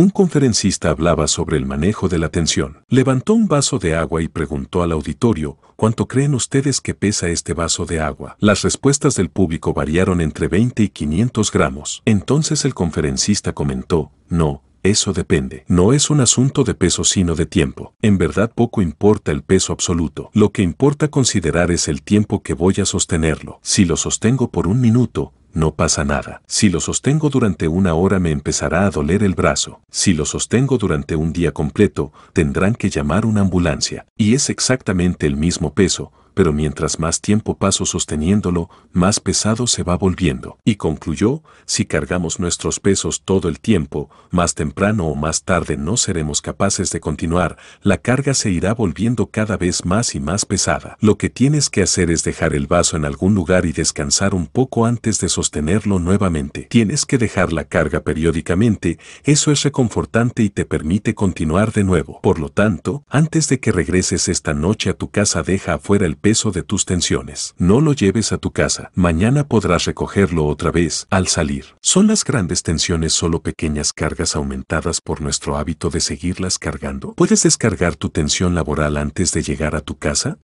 Un conferencista hablaba sobre el manejo de la tensión. Levantó un vaso de agua y preguntó al auditorio, ¿cuánto creen ustedes que pesa este vaso de agua? Las respuestas del público variaron entre 20 y 500 gramos. Entonces el conferencista comentó, no, eso depende. No es un asunto de peso sino de tiempo. En verdad poco importa el peso absoluto. Lo que importa considerar es el tiempo que voy a sostenerlo. Si lo sostengo por un minuto, no pasa nada. Si lo sostengo durante una hora me empezará a doler el brazo. Si lo sostengo durante un día completo, tendrán que llamar una ambulancia. Y es exactamente el mismo peso, pero mientras más tiempo paso sosteniéndolo, más pesado se va volviendo. Y concluyó, si cargamos nuestros pesos todo el tiempo, más temprano o más tarde no seremos capaces de continuar, la carga se irá volviendo cada vez más y más pesada. Lo que tienes que hacer es dejar el vaso en algún lugar y descansar un poco antes de sostenerlo nuevamente. Tienes que dejar la carga periódicamente, eso es reconfortante y te permite continuar de nuevo. Por lo tanto, antes de que regreses esta noche a tu casa deja afuera el peso de tus tensiones. No lo lleves a tu casa, mañana podrás recogerlo otra vez al salir. Son las grandes tensiones solo pequeñas cargas aumentadas por nuestro hábito de seguirlas cargando. ¿Puedes descargar tu tensión laboral antes de llegar a tu casa?